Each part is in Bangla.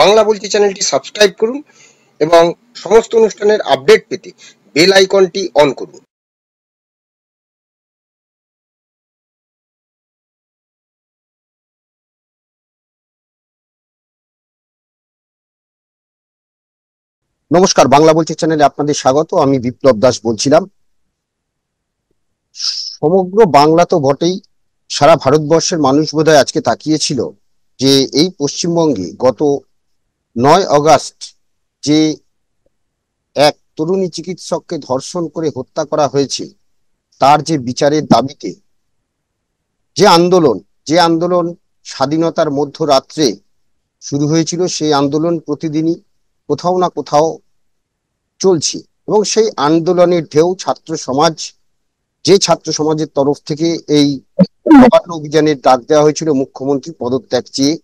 বাংলা বলছি চ্যানেলটি সাবস্ক্রাইব করুন এবং সমস্ত অনুষ্ঠানের আপডেট পেতে বেল আইকনটি অন করুন নমস্কার বাংলা বলছি চ্যানেলে আপনাদের স্বাগত আমি বিপ্লব দাস বলছিলাম সমগ্র বাংলা তো বটেই সারা ভারতবর্ষের মানুষ বোধহয় আজকে তাকিয়েছিল যে এই পশ্চিমবঙ্গে গত নয় অগাস্ট যে এক তরুণী চিকিৎসককে ধর্ষণ করে হত্যা করা হয়েছে তার যে বিচারের দাবিতে যে আন্দোলন যে আন্দোলন স্বাধীনতার মধ্যরাত্রে শুরু হয়েছিল সেই আন্দোলন প্রতিদিনই কোথাও না কোথাও চলছে এবং সেই আন্দোলনের ঢেউ ছাত্র সমাজ যে ছাত্র সমাজের তরফ থেকে এই অভিযানের ডাক দেওয়া হয়েছিল মুখ্যমন্ত্রী পদত্যাগ চেয়ে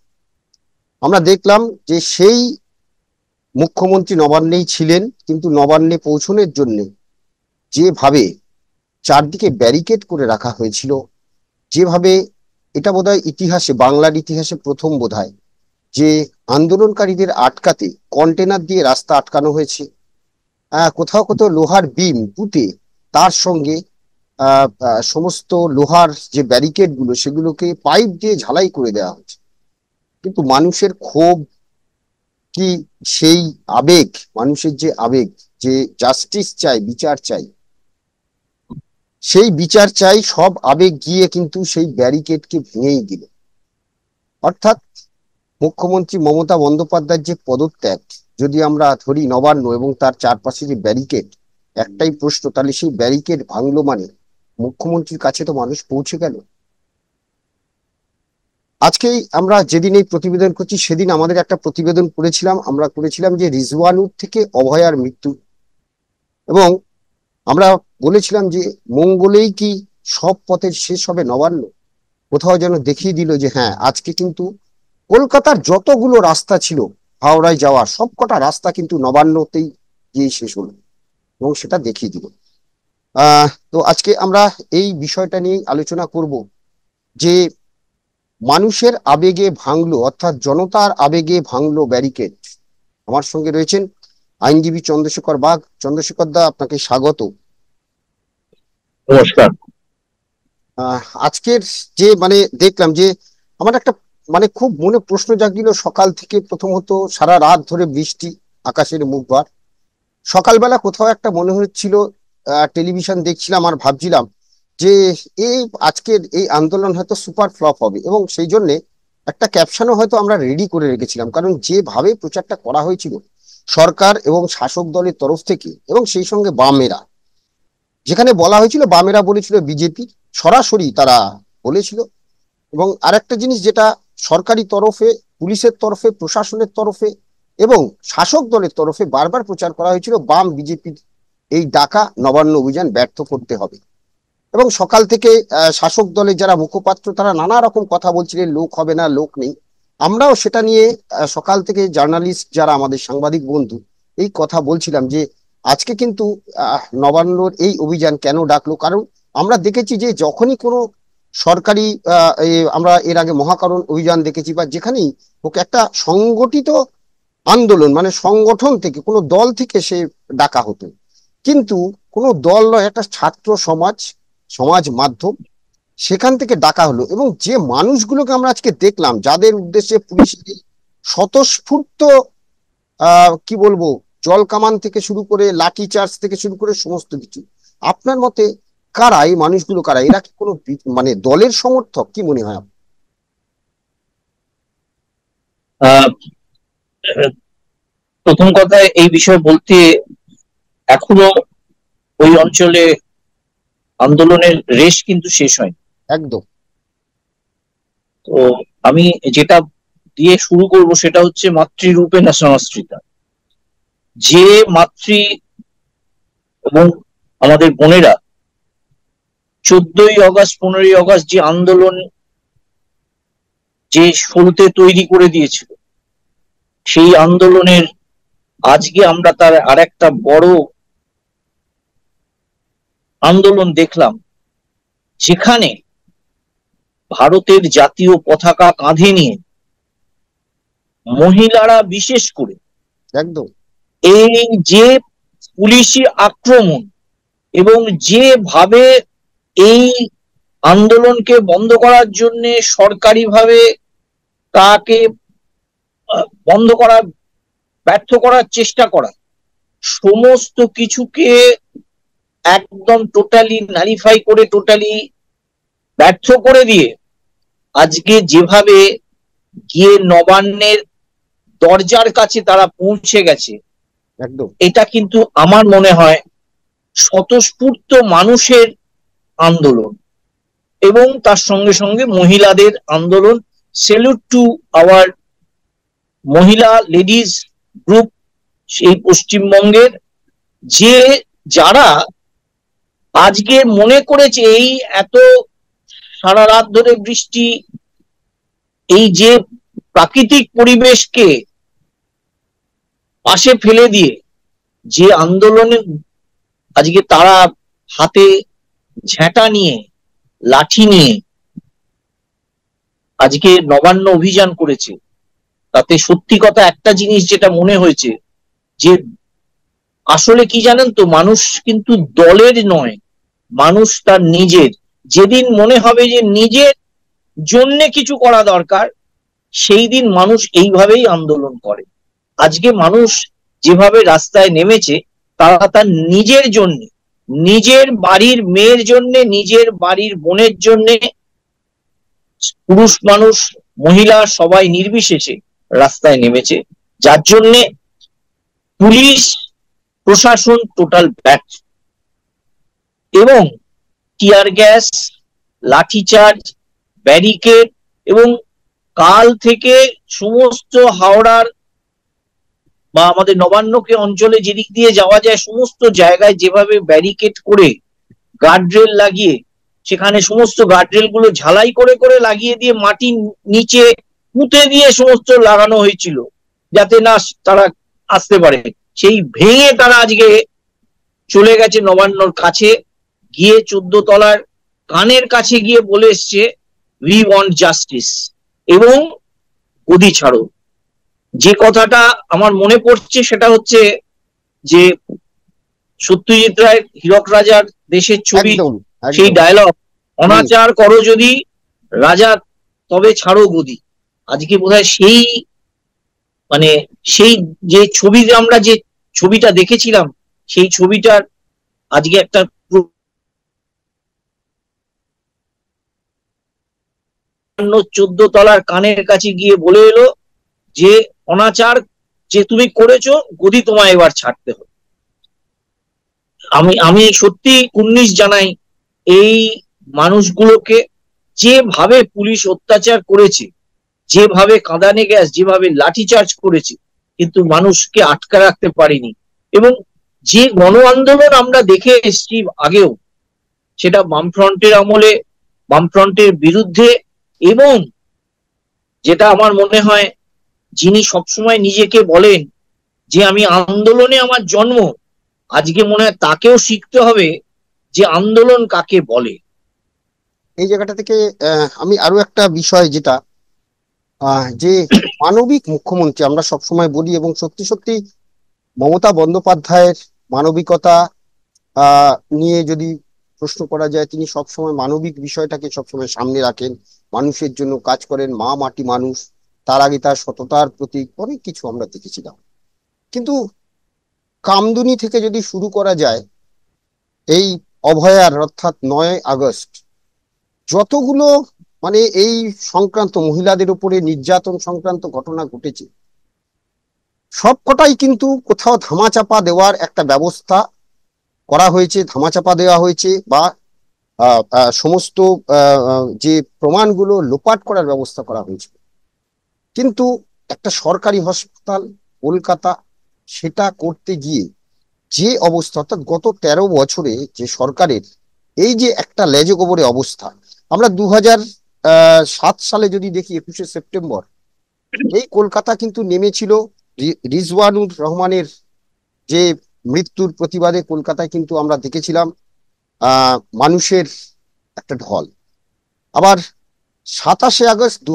আমরা দেখলাম যে সেই মুখ্যমন্ত্রী নবান্নেই ছিলেন কিন্তু নবান্নে পৌঁছনের জন্য যেভাবে চারদিকে ব্যারিকেড করে রাখা হয়েছিল যেভাবে এটা বোধহয় ইতিহাসে বাংলার ইতিহাসে প্রথম বোধ যে আন্দোলনকারীদের আটকাতে কন্টেনার দিয়ে রাস্তা আটকানো হয়েছে কোথাও কোথাও লোহার বিম পুঁতে তার সঙ্গে সমস্ত লোহার যে ব্যারিকেডগুলো সেগুলোকে পাইপ দিয়ে ঝালাই করে দেওয়া হয়েছে কিন্তু মানুষের ক্ষোভ কি সেই আবেগ মানুষের যে আবেগ যে জাস্টিস চাই বিচার চাই সেই বিচার চাই সব আবেগ গিয়ে কিন্তু সেই ব্যারিকেডকে ভেঙেই দিল অর্থাৎ মুখ্যমন্ত্রী মমতা বন্দ্যোপাধ্যায়ের যে পদত্যাগ যদি আমরা ধরি নবান্ন এবং তার চারপাশে যে ব্যারিকেড একটাই প্রশ্ন তাহলে সেই ব্যারিকেড ভাঙলো মানে মুখ্যমন্ত্রীর কাছে তো মানুষ পৌঁছে গেল আজকেই আমরা যেদিন এই প্রতিবেদন করছি সেদিন আমাদের একটা প্রতিবেদন করেছিলাম আমরা করেছিলাম যে রিজওয়ানুর থেকে অভয়ার মৃত্যু এবং আমরা বলেছিলাম যে মঙ্গলেই কি সব পথের শেষ হবে নবান্ন কোথাও যেন দেখিয়ে দিল যে হ্যাঁ আজকে কিন্তু কলকাতার যতগুলো রাস্তা ছিল হাওড়ায় যাওয়া সব কটা রাস্তা কিন্তু নবান্নতেই গিয়ে শেষ হলো এবং সেটা দেখিয়ে দিল তো আজকে আমরা এই বিষয়টা নিয়েই আলোচনা করব যে মানুষের আবেগে ভাঙলো অর্থাৎ জনতার আবেগে ভাঙলো ব্যারিকেড আমার সঙ্গে রয়েছেন আইনজীবী চন্দ্রশেখর বাঘ চন্দ্রশেখর দা আপনাকে স্বাগত নমস্কার আজকের যে মানে দেখলাম যে আমার একটা মানে খুব মনে প্রশ্ন জাগিল সকাল থেকে প্রথমত সারা রাত ধরে বৃষ্টি আকাশের মুখবার সকালবেলা কোথাও একটা মনে হচ্ছিল টেলিভিশন দেখছিলাম আর ভাবছিলাম যে এই আজকের এই আন্দোলন হয়তো সুপার ফ্লপ হবে এবং সেই জন্য একটা ক্যাপশনও হয়তো আমরা রেডি করে রেখেছিলাম কারণ যেভাবে প্রচারটা করা হয়েছিল সরকার এবং শাসক দলের তরফ থেকে এবং সেই সঙ্গে বামেরা যেখানে বলা হয়েছিল বামেরা বলেছিল বিজেপি সরাসরি তারা বলেছিল এবং আরেকটা জিনিস যেটা সরকারি তরফে পুলিশের তরফে প্রশাসনের তরফে এবং শাসক দলের তরফে বারবার প্রচার করা হয়েছিল বাম বিজেপির এই ডাকা নবান্ন অভিযান ব্যর্থ করতে হবে এবং সকাল থেকে শাসক দলের যারা মুখপাত্র তারা নানা রকম কথা বলছিলেন লোক হবে না লোক নেই আমরাও সেটা নিয়ে সকাল থেকে জার্নালিস্ট যারা আমাদের সাংবাদিক বন্ধু এই কথা বলছিলাম যে আজকে কিন্তু নবান্নর এই অভিযান কেন ডাকলো কারণ আমরা দেখেছি যে যখনই কোনো সরকারি আমরা এর আগে মহাকরণ অভিযান দেখেছি বা যেখানেই হোক একটা সংগঠিত আন্দোলন মানে সংগঠন থেকে কোনো দল থেকে সে ডাকা হতো কিন্তু কোনো দল নয় একটা ছাত্র সমাজ সমাজ মাধ্যম সেখান থেকে ডাকা হলো এবং যে মানুষগুলোকে আমরা আজকে দেখলাম যাদের উদ্দেশ্যে পুলিশ স্বতঃস্ফূর্ত কি বলবো জল কামান থেকে শুরু করে লাঠি চার্জ থেকে শুরু করে সমস্ত কিছু আপনার মতে কারা এই মানুষগুলো কারা এরা কি কোনো মানে দলের সমর্থক কি মনে হয় প্রথম কথা এই বিষয়ে বলতে এখনো ওই অঞ্চলে আন্দোলনের রেশ কিন্তু শেষ হয়নি একদম তো আমি যেটা দিয়ে শুরু করব সেটা হচ্ছে মাতৃরূপে ন্যাশনালস্ত্রিতা যে মাতৃ এবং আমাদের বোনেরা চোদ্দই অগস্ট পনেরোই অগস্ট যে আন্দোলন যে শুরুতে তৈরি করে দিয়েছিল সেই আন্দোলনের আজকে আমরা তার আর একটা বড় আন্দোলন দেখলাম যেখানে ভারতের জাতীয় পতাকা কাঁধে নিয়ে মহিলারা বিশেষ করে একদম এই যে পুলিশি আক্রমণ এবং যেভাবে এই আন্দোলনকে বন্ধ করার জন্য সরকারিভাবে তাকে বন্ধ করা ব্যর্থ করার চেষ্টা করা সমস্ত কিছুকে একদম টোটালি নারিফাই করে টোটালি ব্যর্থ করে দিয়ে আজকে যেভাবে গিয়ে নবান্নের দরজার কাছে তারা পৌঁছে গেছে একদম এটা কিন্তু আমার মনে হয় স্বতঃস্ফূর্ত মানুষের আন্দোলন এবং তার সঙ্গে সঙ্গে মহিলাদের আন্দোলন সেলুট টু আওয়ার মহিলা লেডিজ গ্রুপ সেই পশ্চিমবঙ্গের যে যারা আজকে মনে করেছে এই এত সারা রাত ধরে বৃষ্টি এই যে প্রাকৃতিক পরিবেশকে পাশে ফেলে দিয়ে যে আন্দোলনে আজকে তারা হাতে ঝ্যাঁটা নিয়ে লাঠি নিয়ে আজকে নবান্ন অভিযান করেছে তাতে সত্যি কথা একটা জিনিস যেটা মনে হয়েছে যে আসলে কি জানেন তো মানুষ কিন্তু দলের নয় মানুষ তার নিজের যেদিন মনে হবে যে নিজের জন্য কিছু করা দরকার সেই দিন মানুষ এইভাবেই আন্দোলন করে আজকে মানুষ যেভাবে রাস্তায় নেমেছে তারা তার নিজের জন্য নিজের বাড়ির মেয়ের জন্য নিজের বাড়ির বোনের জন্য পুরুষ মানুষ মহিলা সবাই নির্বিশেষে রাস্তায় নেমেছে যার জন্যে পুলিশ প্রশাসন টোটাল ব্যর্থ এবং টিয়ার গ্যাস লাঠিচার্জ ব্যারিকেড এবং কাল থেকে সমস্ত হাওড়ার বা আমাদের নবান্নকে অঞ্চলে যেদিক দিয়ে যাওয়া যায় সমস্ত জায়গায় যেভাবে ব্যারিকেড করে গার্ডরেল লাগিয়ে সেখানে সমস্ত গার্ডরেল গুলো ঝালাই করে করে লাগিয়ে দিয়ে মাটির নিচে পুঁতে দিয়ে সমস্ত লাগানো হয়েছিল যাতে না তারা আসতে পারে সেই ভেঙে তারা আজকে চলে গেছে নবান্নর কাছে গিয়ে চোদ্দ তলার কানের কাছে গিয়ে বলে এসছে উই ওয়ান্ট জাস্টিস এবং গদি ছাড়ো যে কথাটা আমার মনে পড়ছে সেটা হচ্ছে যে সত্যজিৎ রায় হীরক রাজার দেশের ছবি সেই ডায়লগ অনাচার করো যদি রাজা তবে ছাড়ো গদি আজকে বোধ সেই মানে সেই যে ছবি আমরা যে ছবিটা দেখেছিলাম সেই ছবিটার আজকে একটা অন্য চোদ্দ তলার কানের কাছে গিয়ে বলে এলো যে অনাচার যে তুমি করেছ গদি তোমায় এবার ছাড়তে হবে আমি আমি সত্যি কুন্নিশ জানাই এই মানুষগুলোকে যেভাবে পুলিশ অত্যাচার করেছে যেভাবে কাঁদানে গ্যাস যেভাবে লাঠিচার্জ করেছে কিন্তু মানুষকে আটকা রাখতে পারিনি এবং যে গণ আন্দোলন আমরা দেখে এসছি আগেও সেটা বামফ্রন্টের আমলে বামফ্রন্টের বিরুদ্ধে এবং যেটা আমার মনে হয় যিনি সবসময় নিজেকে বলেন যে আমি আন্দোলনে আমার জন্ম আজকে মনে হয় তাকেও শিখতে হবে যে আন্দোলন কাকে বলে এই জায়গাটা থেকে আমি আরো একটা বিষয় যেটা যে মানবিক মুখ্যমন্ত্রী আমরা সবসময় বলি এবং সত্যি সত্যি মমতা বন্দ্যোপাধ্যায়ের মানবিকতা নিয়ে যদি প্রশ্ন করা যায় তিনি সবসময় মানবিক বিষয়টাকে সবসময় সামনে রাখেন মানুষের জন্য কাজ করেন মা মাটি মানুষ তার আগে তার সততার প্রতীক অনেক কিছু আমরা দেখেছিলাম কিন্তু কামদুনি থেকে যদি শুরু করা যায় এই অভয়ার অর্থাৎ নয় আগস্ট যতগুলো মানে এই সংক্রান্ত মহিলাদের উপরে নির্যাতন সংক্রান্ত ঘটনা ঘটেছে সবকটাই কিন্তু কোথাও ধামাচাপা দেওয়ার একটা ব্যবস্থা করা হয়েছে ধামাচাপা দেওয়া হয়েছে বা সমস্ত যে প্রমাণগুলো লোপাট করার ব্যবস্থা করা হয়েছিল কিন্তু একটা সরকারি হসপিটাল কলকাতা সেটা করতে গিয়ে যে অবস্থা অর্থাৎ গত ১৩ বছরে যে সরকারের এই যে একটা লেজে গোবরে অবস্থা আমরা দু সাত সালে যদি দেখি একুশে সেপ্টেম্বর এই কলকাতা কিন্তু নেমেছিল রিজওয়ানুর রহমানের যে মৃত্যুর প্রতিবাদে কলকাতায় কিন্তু আমরা দেখেছিলাম মানুষের একটা ঢল আবার সাতাশে আগস্ট দু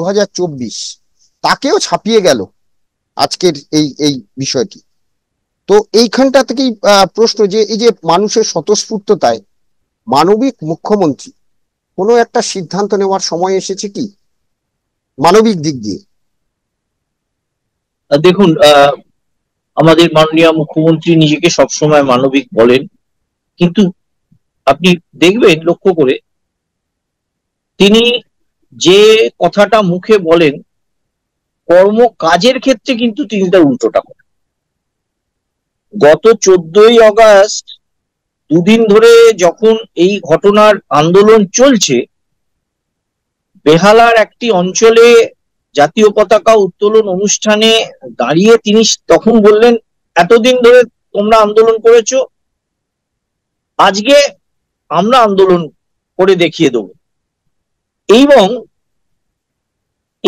তাকেও ছাপিয়ে গেল আজকের এই এই বিষয়টি তো এইখানটা থেকেই প্রশ্ন যে এই যে মানুষের স্বতঃস্ফূর্ততায় মানবিক মুখ্যমন্ত্রী কোনো একটা সিদ্ধান্ত নেওয়ার সময় এসেছে কি মানবিক দিক দিয়ে দেখুন আমাদের মাননীয় মুখ্যমন্ত্রী নিজেকে সবসময় মানবিক বলেন কিন্তু আপনি দেখবেন লক্ষ্য করে তিনি যে কথাটা মুখে বলেন কর্ম কাজের ক্ষেত্রে কিন্তু তিনি তার উল্টোটা করেন গত চোদ্দই অগাস্ট দুদিন ধরে যখন এই ঘটনার আন্দোলন চলছে বেহালার একটি অঞ্চলে জাতীয় পতাকা উত্তোলন অনুষ্ঠানে দাঁড়িয়ে তিনি তখন বললেন এতদিন ধরে তোমরা আন্দোলন করেছো আজকে আমরা আন্দোলন করে দেখিয়ে দেব এবং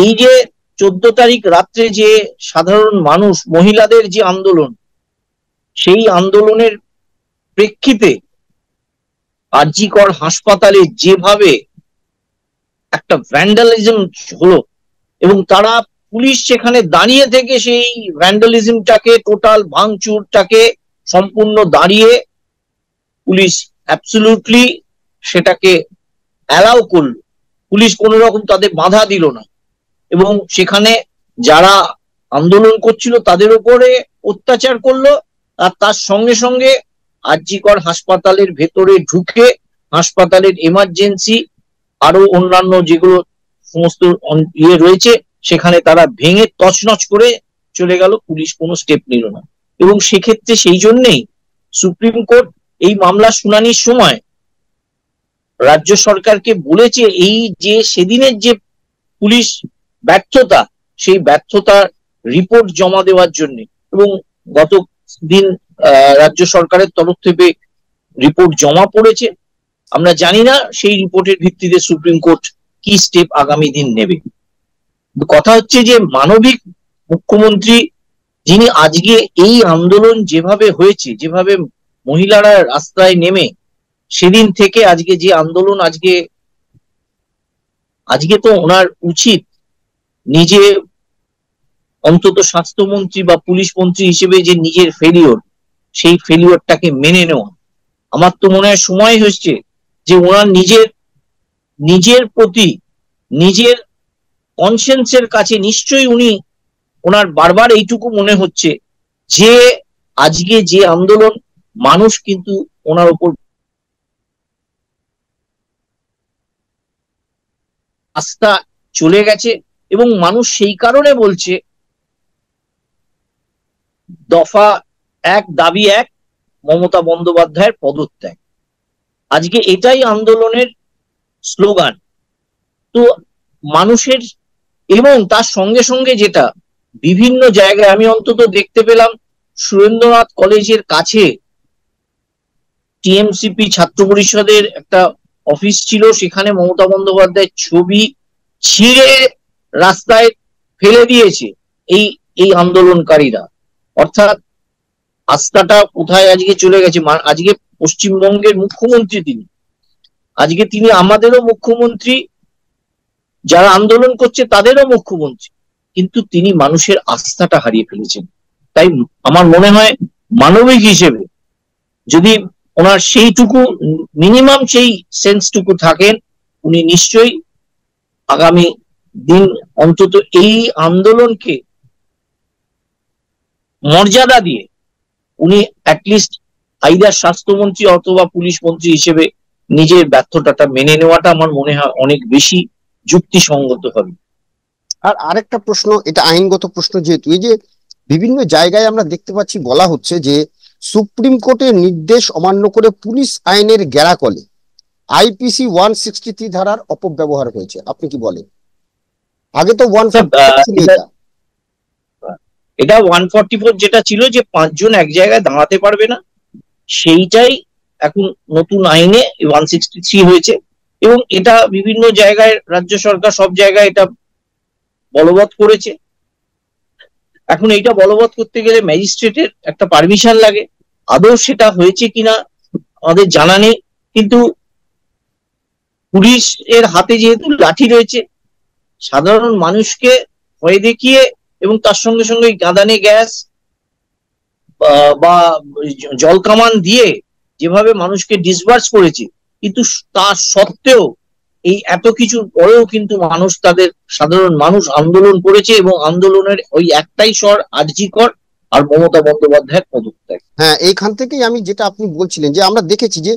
এই যে চোদ্দ তারিখ রাত্রে যে সাধারণ মানুষ মহিলাদের যে আন্দোলন সেই আন্দোলনের প্রেক্ষিতে কার্যিকর হাসপাতালে যেভাবে একটা ভ্যান্ডালিজম হলো এবং তারা পুলিশ সেখানে দাঁড়িয়ে থেকে সেই ভ্যান্ডালিজমটাকে টোটাল ভাঙচুরটাকে সম্পূর্ণ দাঁড়িয়ে পুলিশ অ্যাবসলুটলি সেটাকে অ্যালাউ করলো পুলিশ কোন রকম তাদের বাধা দিল না এবং সেখানে যারা আন্দোলন করছিল তাদের উপরে অত্যাচার করলো আর তার সঙ্গে সঙ্গে আরজিকর হাসপাতালের ভেতরে ঢুকে হাসপাতালের এমার্জেন্সি আরো অন্যান্য যেগুলো সমস্ত ইয়ে রয়েছে সেখানে তারা ভেঙে তছনছ করে চলে গেল পুলিশ কোনো স্টেপ নিল না এবং সেক্ষেত্রে সেই জন্যেই সুপ্রিম কোর্ট এই মামলা শুনানির সময় রাজ্য সরকারকে বলেছে এই যে সেদিনের যে পুলিশ ব্যর্থতা সেই ব্যর্থতার রিপোর্ট জমা দেওয়ার জন্য এবং গত দিন রাজ্য সরকারের তরফ থেকে রিপোর্ট জমা পড়েছে আমরা জানি না সেই রিপোর্টের ভিত্তিতে সুপ্রিম কোর্ট কি স্টেপ আগামী দিন নেবে কথা হচ্ছে যে মানবিক মুখ্যমন্ত্রী যিনি আজকে এই আন্দোলন যেভাবে হয়েছে যেভাবে মহিলারা রাস্তায় নেমে সেদিন থেকে আজকে যে আন্দোলন আজকে আজকে তো ওনার উচিত নিজে অন্তত স্বাস্থ্যমন্ত্রী বা পুলিশ মন্ত্রী হিসেবে যে নিজের ফেলিওর সেই ফেলিওরটাকে মেনে নেওয়া আমার তো মনে হয় সময় হয়েছে যে ওনার নিজের নিজের প্রতি নিজের কনসেন্সের কাছে নিশ্চয়ই উনি ওনার বারবার এইটুকু মনে হচ্ছে যে আজকে যে আন্দোলন মানুষ কিন্তু ওনার উপর আস্থা চলে গেছে এবং মানুষ সেই কারণে বলছে দফা এক দাবি এক মমতা বন্দ্যোপাধ্যায়ের পদত্যাগ আজকে এটাই আন্দোলনের স্লোগান তো মানুষের এবং তার সঙ্গে সঙ্গে যেটা বিভিন্ন জায়গায় আমি অন্তত দেখতে পেলাম সুরেন্দ্রনাথ কলেজের কাছে টিএমসিপি ছাত্র পরিষদের একটা অফিস ছিল সেখানে মমতা বন্দ্যোপাধ্যায় ছবি ছিঁড়ে রাস্তায় ফেলে দিয়েছে এই এই আন্দোলনকারীরা অর্থাৎ আস্থাটা কোথায় আজকে চলে গেছে আজকে পশ্চিমবঙ্গের মুখ্যমন্ত্রী তিনি আজকে তিনি আমাদেরও মুখ্যমন্ত্রী যারা আন্দোলন করছে তাদেরও মুখ্যমন্ত্রী কিন্তু তিনি মানুষের আস্থাটা হারিয়ে ফেলেছেন তাই আমার মনে হয় মানবিক হিসেবে যদি ওনার সেইটুকু মিনিমাম সেই সেন্সটুকু থাকেন উনি নিশ্চয়ই আগামী দিন অন্তত এই আন্দোলনকে মর্যাদা দিয়ে উনি অ্যাটলিস্ট আইদার স্বাস্থ্যমন্ত্রী অথবা পুলিশ মন্ত্রী হিসেবে নিজের ব্যর্থতাটা মেনে নেওয়াটা আমার মনে হয় অনেক বেশি যুক্তিসঙ্গত হবে আর আরেকটা প্রশ্ন এটা আইনগত প্রশ্ন যেহেতু এই যে বিভিন্ন জায়গায় আমরা দেখতে পাচ্ছি বলা হচ্ছে যে সুপ্রিম কোর্টের নির্দেশ অমান্য করে পুলিশ আইনের কলে আইপিসি ওয়ান সিক্সটি থ্রি ধারার অপব্যবহার হয়েছে আপনি কি বলেন আগে তো ওয়ান এটা ওয়ান ফর্টি ফোর যেটা ছিল যে পাঁচজন এক জায়গায় দাঁড়াতে পারবে না সেইটাই এখন নতুন আইনে ওয়ান সিক্সটি থ্রি হয়েছে এবং এটা বিভিন্ন জায়গায় রাজ্য সরকার সব জায়গায় এটা বলবৎ করেছে এখন এইটা বলবৎ করতে গেলে ম্যাজিস্ট্রেটের একটা পারমিশন লাগে আদৌ সেটা হয়েছে কিনা আমাদের জানা নেই কিন্তু পুলিশ এর হাতে যেহেতু লাঠি রয়েছে সাধারণ মানুষকে ভয় দেখিয়ে এবং তার সঙ্গে সঙ্গে গাঁদানে গ্যাস বা জল কামান দিয়ে যেভাবে মানুষকে ডিসবার্স করেছে কিন্তু তা সত্ত্বেও এই এত কিছুর পরেও কিন্তু মানুষ তাদের সাধারণ মানুষ আন্দোলন করেছে এবং আন্দোলনের ওই একটাই স্বর কর আর মমতা বন্দ্যোপাধ্যায়ের পদত্যাগ হ্যাঁ এইখান থেকেই আমি যেটা আপনি বলছিলেন যে আমরা দেখেছি যে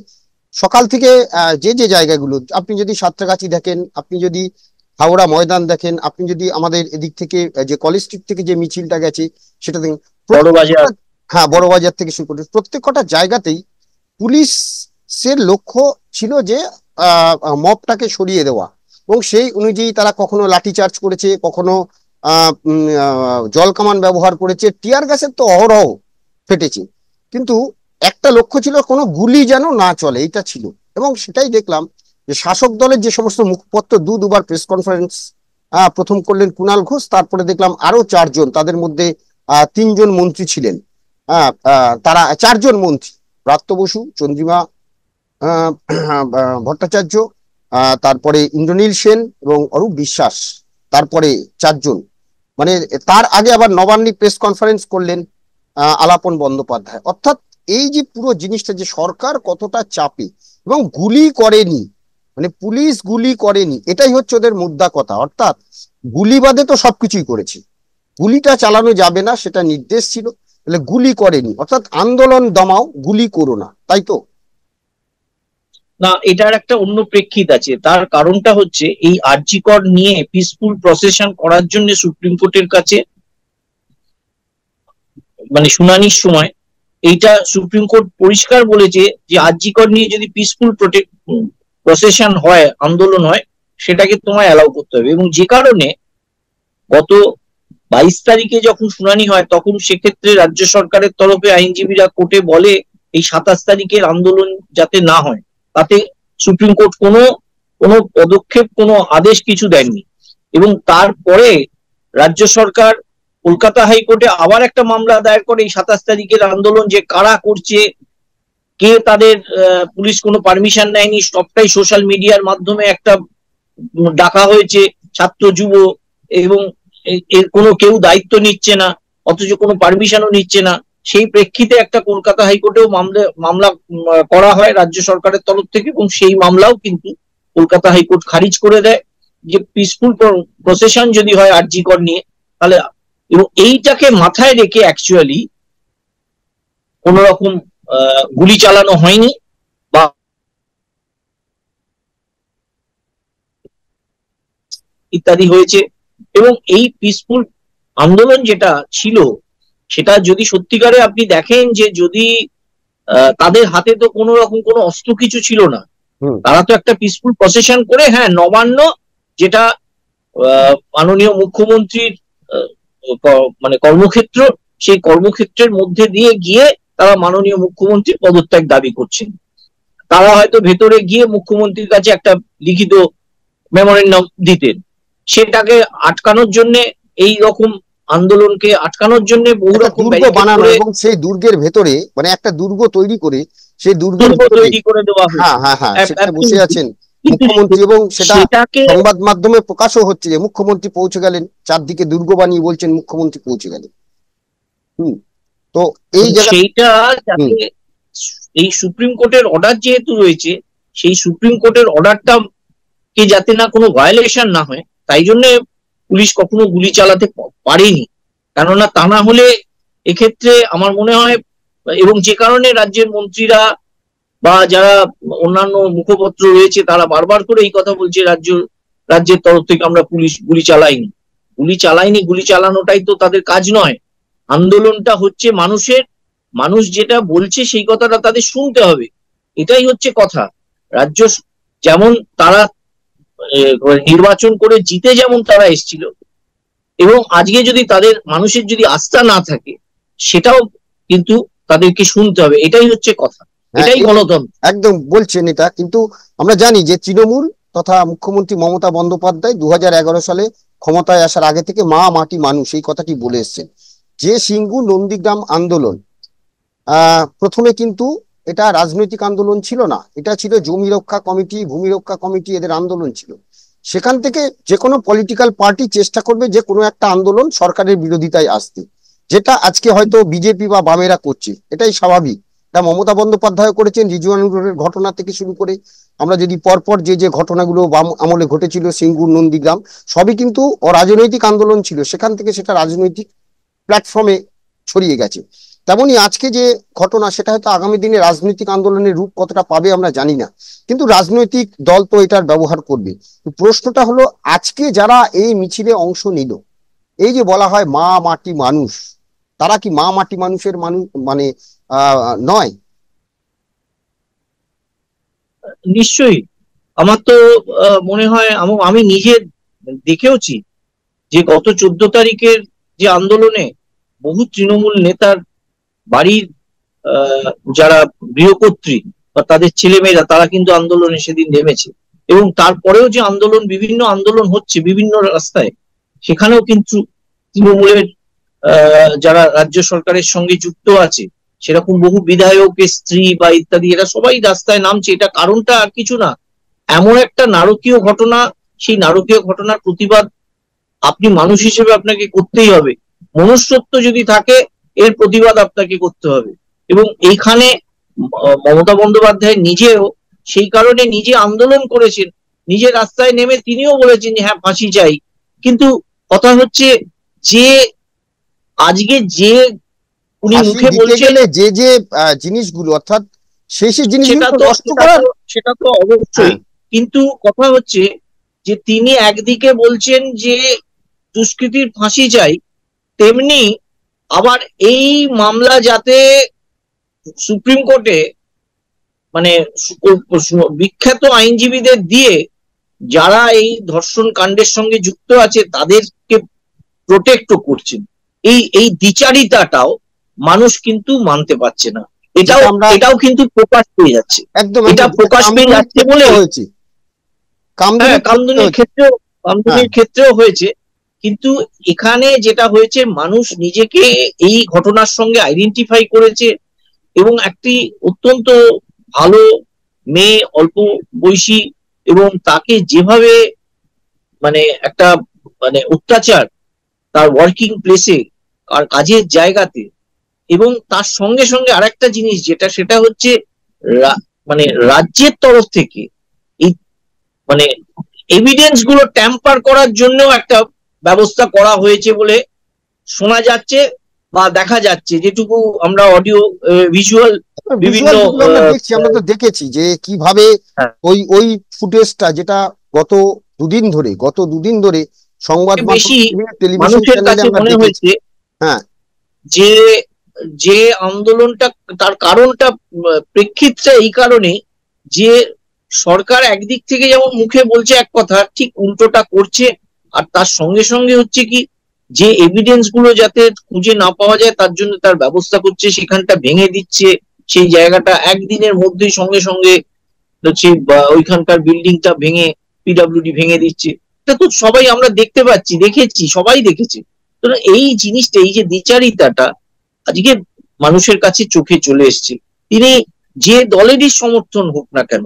সকাল থেকে যে যে জায়গাগুলো আপনি যদি সাতরাগাছি দেখেন আপনি যদি হাওড়া ময়দান দেখেন আপনি যদি আমাদের এদিক থেকে যে কলেজ স্ট্রিট থেকে যে মিছিলটা গেছে সেটা দেখেন বড়বাজার হ্যাঁ বড়বাজার থেকে শুরু করে প্রত্যেক কটা জায়গাতেই পুলিশের লক্ষ্য ছিল যে মপটাকে সরিয়ে দেওয়া এবং সেই অনুযায়ী তারা কখনো লাঠিচার্জ করেছে কখনো জল কামান ব্যবহার করেছে টিয়ার গ্যাসের তো অহরহ ফেটেছে কিন্তু একটা লক্ষ্য ছিল কোনো গুলি যেন না চলে এটা ছিল এবং সেটাই দেখলাম যে শাসক দলের যে সমস্ত মুখপত্র দু দুবার প্রেস কনফারেন্স প্রথম করলেন কুণাল ঘোষ তারপরে দেখলাম আরো চারজন তাদের মধ্যে তিনজন মন্ত্রী ছিলেন তারা চারজন মন্ত্রী প্রাপ্ত বসু চন্দ্রিমা ভট্টাচার্য তারপরে ইন্দ্রনীল সেন এবং অরূপ বিশ্বাস তারপরে চারজন মানে তার আগে আবার নবান্নী প্রেস কনফারেন্স করলেন আলাপন বন্দ্যোপাধ্যায় অর্থাৎ এই যে পুরো জিনিসটা যে সরকার কতটা চাপে এবং গুলি করেনি মানে পুলিশ গুলি করেনি এটাই হচ্ছে ওদের মুদ্রা কথা অর্থাৎ গুলিবাদে তো সবকিছুই করেছে গুলিটা চালানো যাবে না সেটা নির্দেশ ছিল তাহলে গুলি করেনি অর্থাৎ আন্দোলন দমাও গুলি করো না তাই তো না এটার একটা অন্য প্রেক্ষিত আছে তার কারণটা হচ্ছে এই আর্জিকর নিয়ে পিসফুল প্রসেশন করার জন্য সুপ্রিম কোর্টের কাছে মানে শুনানির সময় এইটা সুপ্রিম কোর্ট পরিষ্কার বলেছে যে আর্জিকর নিয়ে যদি পিসফুল প্রসেশন হয় আন্দোলন হয় সেটাকে তোমায় অ্যালাউ করতে হবে এবং যে কারণে গত বাইশ তারিখে যখন শুনানি হয় তখন সেক্ষেত্রে রাজ্য সরকারের তরফে আইনজীবীরা কোর্টে বলে এই সাতাশ তারিখের আন্দোলন যাতে না হয় তাতে সুপ্রিম কোর্ট কোনো কোনো পদক্ষেপ কোনো আদেশ কিছু দেননি এবং তারপরে রাজ্য সরকার কলকাতা হাইকোর্টে আবার একটা মামলা দায়ের করে এই সাতাশ তারিখের আন্দোলন যে কারা করছে কে তাদের পুলিশ কোনো পারমিশন নেয়নি সবটাই সোশ্যাল মিডিয়ার মাধ্যমে একটা ডাকা হয়েছে ছাত্র যুব এবং এর কোনো কেউ দায়িত্ব নিচ্ছে না অথচ কোনো পারমিশনও নিচ্ছে না সেই প্রেক্ষিতে একটা কলকাতা হাইকোর্টেও মামলা মামলা করা হয় রাজ্য সরকারের তরফ থেকে এবং সেই মামলাও কিন্তু কলকাতা হাইকোর্ট খারিজ করে দেয় যে পিসফুল প্রসেশন যদি হয় আরজি কর নিয়ে তাহলে এবং এইটাকে মাথায় রেখে অ্যাকচুয়ালি কোন রকম গুলি চালানো হয়নি বা ইত্যাদি হয়েছে এবং এই পিসফুল আন্দোলন যেটা ছিল সেটা যদি সত্যিকারে আপনি দেখেন যে যদি তাদের হাতে তো কোনো রকম কোনো অস্ত্র কিছু ছিল না তারা তো একটা পিসফুল প্রসেশন করে হ্যাঁ নবান্ন যেটা মাননীয় মুখ্যমন্ত্রীর মানে কর্মক্ষেত্র সেই কর্মক্ষেত্রের মধ্যে দিয়ে গিয়ে তারা মাননীয় মুখ্যমন্ত্রীর পদত্যাগ দাবি করছেন তারা হয়তো ভেতরে গিয়ে মুখ্যমন্ত্রীর কাছে একটা লিখিত মেমোরেন্ডাম দিতেন সেটাকে আটকানোর জন্য এই রকম আন্দোলনকে আটকানোর জন্য বহু রকম বানানো এবং সেই দুর্গের ভেতরে মানে একটা দুর্গ তৈরি করে সেই দুর্গ তৈরি করে দেওয়া হ্যাঁ, হ্যাঁ, হ্যাঁ বসে আছেন মুখ্যমন্ত্রী এবং সেটা সংবাদ মাধ্যমে প্রকাশও হচ্ছে যে মুখ্যমন্ত্রী পৌঁছে গেলেন চারদিকে দুর্গ বানিয়ে বলছেন মুখ্যমন্ত্রী পৌঁছে গেলেন হুম তো এই সেইটা এই সুপ্রিম কোর্টের অর্ডার যেহেতু রয়েছে সেই সুপ্রিম কোর্টের অর্ডারটা কে যাতে না কোনো ভায়োলেশন না হয় তাই জন্য পুলিশ কখনো গুলি চালাতে পারেনি কেননা তা না হলে এক্ষেত্রে আমার মনে হয় এবং যে কারণে রাজ্যের মন্ত্রীরা বা যারা অন্যান্য মুখপত্র রয়েছে তারা বারবার করে এই কথা বলছে রাজ্য রাজ্যের তরফ থেকে আমরা পুলিশ গুলি চালাইনি গুলি চালাইনি গুলি চালানোটাই তো তাদের কাজ নয় আন্দোলনটা হচ্ছে মানুষের মানুষ যেটা বলছে সেই কথাটা তাদের শুনতে হবে এটাই হচ্ছে কথা রাজ্য যেমন তারা নির্বাচন করে জিতে যেমন তারা এসছিল এবং আজকে যদি তাদের মানুষের যদি আস্থা না থাকে সেটাও কিন্তু তাদেরকে শুনতে হবে এটাই হচ্ছে কথা হ্যাঁ, এটাই গণতন্ত্র একদম বলছেন এটা কিন্তু আমরা জানি যে তৃণমূল তথা মুখ্যমন্ত্রী মমতা বন্দ্যোপাধ্যায় দু সালে ক্ষমতায় আসার আগে থেকে মা মাটি মানুষ এই কথাটি বলে এসছেন যে সিঙ্গু নন্দীগ্রাম আন্দোলন প্রথমে কিন্তু এটা রাজনৈতিক আন্দোলন ছিল না এটা ছিল জমি রক্ষা কমিটি ভূমি রক্ষা কমিটি এদের আন্দোলন ছিল সেখান থেকে যে কোনো পলিটিক্যাল পার্টি চেষ্টা করবে যে কোনো একটা আন্দোলন সরকারের বিরোধিতায় আসতে যেটা আজকে হয়তো বিজেপি বা বামেরা করছে এটাই স্বাভাবিক এটা মমতা বন্দ্যোপাধ্যায় করেছেন রিজুয়ানুরের ঘটনা থেকে শুরু করে আমরা যদি পরপর যে যে ঘটনাগুলো বাম আমলে ঘটেছিল সিঙ্গুর নন্দীগ্রাম সবই কিন্তু অরাজনৈতিক আন্দোলন ছিল সেখান থেকে সেটা রাজনৈতিক প্ল্যাটফর্মে ছড়িয়ে গেছে তেমনি আজকে যে ঘটনা সেটা হয়তো আগামী দিনে রাজনৈতিক আন্দোলনের রূপ কতটা পাবে আমরা জানি না কিন্তু রাজনৈতিক দল তো এটার ব্যবহার করবে প্রশ্নটা হলো আজকে যারা এই মিছিলে অংশ নিল এই যে বলা হয় মা মাটি মানুষ তারা কি মা মাটি মানুষের মানুষ মানে নয় নিশ্চয়ই আমার তো মনে হয় আমি নিজে দেখেওছি যে গত চোদ্দ তারিখের যে আন্দোলনে বহু তৃণমূল নেতার বাড়ির যারা গৃহকর্ত্রী বা তাদের ছেলেমেয়েরা তারা কিন্তু আন্দোলনে সেদিন নেমেছে এবং তারপরেও যে আন্দোলন বিভিন্ন আন্দোলন হচ্ছে বিভিন্ন রাস্তায় সেখানেও কিন্তু তৃণমূলের যারা রাজ্য সরকারের সঙ্গে যুক্ত আছে সেরকম বহু বিধায়কের স্ত্রী বা ইত্যাদি এরা সবাই রাস্তায় নামছে এটা কারণটা আর কিছু না এমন একটা নারকীয় ঘটনা সেই নারকীয় ঘটনার প্রতিবাদ আপনি মানুষ হিসেবে আপনাকে করতেই হবে মনুষ্যত্ব যদি থাকে এর প্রতিবাদ আপনাকে করতে হবে এবং এইখানে মমতা বন্দ্যোপাধ্যায় নিজেও সেই কারণে নিজে আন্দোলন করেছেন নিজে রাস্তায় নেমে তিনিও বলেছেন যে হ্যাঁ ফাঁসি চাই কিন্তু কথা হচ্ছে যে আজকে যে উনি মুখে বলেছেন যে যে জিনিসগুলো অর্থাৎ সেই জিনিসগুলো সেটা তো অবশ্যই হ্যাঁ। কিন্তু কথা হচ্ছে যে তিনি একদিকে বলছেন যে দুষ্কৃতির ফাঁসি চাই তেমনি আবার এই মামলা যাতে সুপ্রিম কোর্টে মানে বিখ্যাত আইনজীবীদের দিয়ে যারা এই ধর্ষণ কাণ্ডের সঙ্গে যুক্ত আছে তাদেরকে প্রোটেক্ট করছেন এই এই দ্বিচারিতাটাও মানুষ কিন্তু মানতে পারছে না এটাও এটাও কিন্তু প্রকাশ পেয়ে যাচ্ছে একদম এটা প্রকাশ পেয়ে যাচ্ছে বলে হয়েছে কামদুনির ক্ষেত্রেও কামদুনির ক্ষেত্রেও হয়েছে হ্যাঁ, কিন্তু এখানে যেটা হয়েছে মানুষ নিজেকে এই ঘটনার সঙ্গে আইডেন্টিফাই করেছে এবং একটি অত্যন্ত ভালো মেয়ে অল্প বয়সী এবং তাকে যেভাবে মানে একটা মানে অত্যাচার তার ওয়ার্কিং প্লেসে আর কাজের জায়গাতে এবং তার সঙ্গে সঙ্গে আরেকটা জিনিস যেটা সেটা হচ্ছে মানে রাজ্যের তরফ থেকে এই মানে এভিডেন্স গুলো ট্যাম্পার করার জন্য একটা ব্যবস্থা করা হয়েছে বলে শোনা যাচ্ছে বা দেখা যাচ্ছে যেটুকু আমরা অডিও ভিজুয়াল বিভিন্ন দেখছি আমরা তো দেখেছি যে কিভাবে হ্যাঁ। ওই ওই ফুটেজটা যেটা গত দুদিন ধরে গত দুদিন ধরে সংবাদ মানুষের কাছে মনে হয়েছে হ্যাঁ যে যে আন্দোলনটা তার কারণটা প্রেক্ষিতটা এই কারণে যে সরকার একদিক থেকে যেমন মুখে বলছে এক কথা ঠিক উল্টোটা করছে আর তার সঙ্গে সঙ্গে হচ্ছে কি যে এভিডেন্স গুলো যাতে খুঁজে না পাওয়া যায় তার জন্য তার ব্যবস্থা করছে সেখানটা ভেঙে দিচ্ছে সেই জায়গাটা একদিনের মধ্যেই সঙ্গে সঙ্গে হচ্ছে ওইখানকার বিল্ডিংটা ভেঙে পিডাব্লিউডি ভেঙে দিচ্ছে তা তো সবাই আমরা দেখতে পাচ্ছি দেখেছি সবাই দেখেছে তো এই জিনিসটা এই যে দ্বিচারিতাটা আজকে মানুষের কাছে চোখে চলে এসছে তিনি যে দলেরই সমর্থন হোক না কেন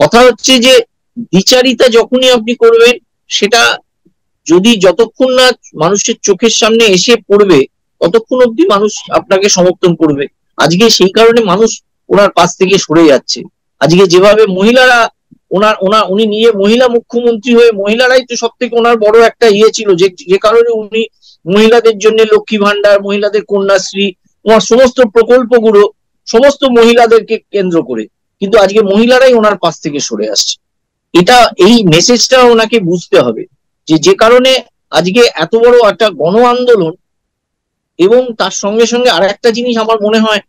কথা হচ্ছে যে দ্বিচারিতা যখনই আপনি করবেন সেটা যদি যতক্ষণ না মানুষের চোখের সামনে এসে পড়বে ততক্ষণ অব্দি মানুষ আপনাকে সমর্থন করবে আজকে সেই কারণে মানুষ ওনার পাশ থেকে সরে যাচ্ছে আজকে যেভাবে মহিলারা ওনার ওনার উনি নিয়ে মহিলা মুখ্যমন্ত্রী হয়ে মহিলারাই তো সব থেকে ওনার বড় একটা ইয়ে ছিল যে যে কারণে উনি মহিলাদের জন্য লক্ষ্মী ভান্ডার মহিলাদের কন্যাশ্রী ওনার সমস্ত প্রকল্পগুলো সমস্ত মহিলাদেরকে কেন্দ্র করে কিন্তু আজকে মহিলারাই ওনার পাশ থেকে সরে আসছে এটা এই মেসেজটা ওনাকে বুঝতে হবে যে যে কারণে আজকে এত বড় একটা গণ আন্দোলন এবং তার সঙ্গে সঙ্গে আর একটা জিনিস আমার মনে হয়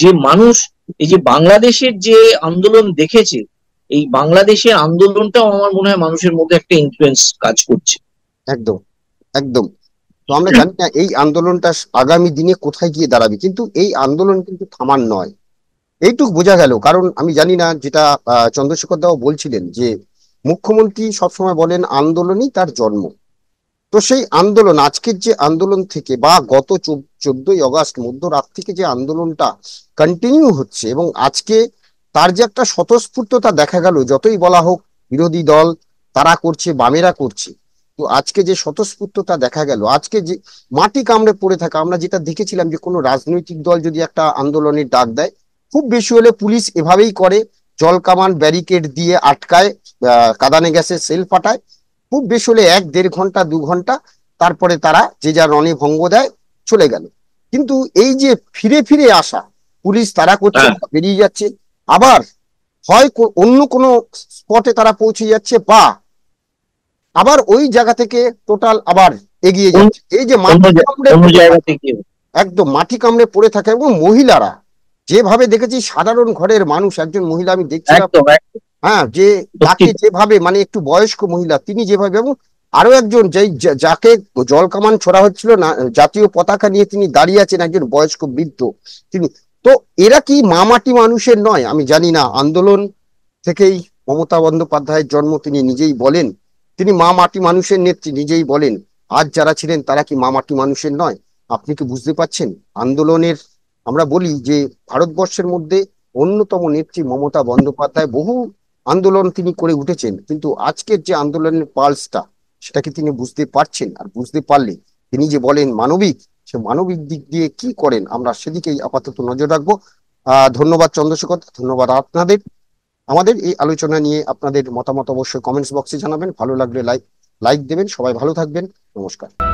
যে মানুষ এই যে বাংলাদেশের যে আন্দোলন দেখেছে এই বাংলাদেশের আন্দোলনটাও আমার মনে হয় মানুষের মধ্যে একটা ইনফ্লুয়েন্স কাজ করছে একদম একদম তো আমরা জানি না এই আন্দোলনটা আগামী দিনে কোথায় গিয়ে দাঁড়াবে কিন্তু এই আন্দোলন কিন্তু থামার নয় এইটুক বোঝা গেল কারণ আমি জানি না যেটা চন্দ্রশেখর দাও বলছিলেন যে মুখ্যমন্ত্রী সবসময় বলেন আন্দোলনই তার জন্ম তো সেই আন্দোলন আজকের যে আন্দোলন থেকে বা গত চোদ্দই অগাস্ট মধ্যরাত থেকে যে আন্দোলনটা কন্টিনিউ হচ্ছে এবং আজকে তার যে একটা স্বতঃস্ফূর্ততা দেখা গেল যতই বলা হোক বিরোধী দল তারা করছে বামেরা করছে তো আজকে যে স্বতঃস্ফূর্ততা দেখা গেল আজকে যে মাটি কামড়ে পড়ে থাকা আমরা যেটা দেখেছিলাম যে কোনো রাজনৈতিক দল যদি একটা আন্দোলনের ডাক দেয় খুব বেশি হলে পুলিশ এভাবেই করে জল কামান ব্যারিকেড দিয়ে আটকায় কাদানে গ্যাসের সেল ফাটায় খুব বেশি হলে এক দেড় ঘন্টা দু ঘন্টা তারপরে তারা যে যার রণে ভঙ্গ দেয় চলে গেল কিন্তু এই যে ফিরে ফিরে আসা পুলিশ তারা করছে হ্যাঁ। বেরিয়ে যাচ্ছে আবার হয় অন্য কোনো স্পটে তারা পৌঁছে যাচ্ছে বা আবার ওই জায়গা থেকে টোটাল আবার এগিয়ে যাচ্ছে এই যে মাটি কামড়ে একদম মাটি কামড়ে পড়ে থাকে এবং মহিলারা যেভাবে দেখেছি সাধারণ ঘরের মানুষ একজন মহিলা আমি দেখছিলাম হ্যাঁ যে তাকে যেভাবে মানে একটু বয়স্ক মহিলা তিনি যেভাবে এবং আরো একজন যেই যাকে জল কামান ছোড়া হচ্ছিল না জাতীয় পতাকা নিয়ে তিনি দাঁড়িয়ে আছেন একজন বয়স্ক বৃদ্ধ তিনি তো এরা কি মামাটি মানুষের নয় আমি জানি না আন্দোলন থেকেই মমতা বন্দ্যোপাধ্যায়ের জন্ম তিনি নিজেই বলেন তিনি মা মাটি মানুষের নেত্রী নিজেই বলেন আজ যারা ছিলেন তারা কি মামাটি মানুষের নয় আপনি কি বুঝতে পারছেন আন্দোলনের আমরা বলি যে ভারতবর্ষের মধ্যে অন্যতম নেত্রী মমতা বন্দ্যোপাধ্যায় বহু আন্দোলন তিনি করে উঠেছেন কিন্তু আজকের যে আন্দোলনের পালসটা সেটাকে তিনি বুঝতে পারছেন আর বুঝতে পারলে তিনি যে বলেন মানবিক সে মানবিক দিক দিয়ে কি করেন আমরা সেদিকেই আপাতত নজর রাখবো আহ ধন্যবাদ চন্দ্রশেখর ধন্যবাদ আপনাদের আমাদের এই আলোচনা নিয়ে আপনাদের মতামত অবশ্যই কমেন্টস বক্সে জানাবেন ভালো লাগলে লাইক লাইক দেবেন সবাই ভালো থাকবেন নমস্কার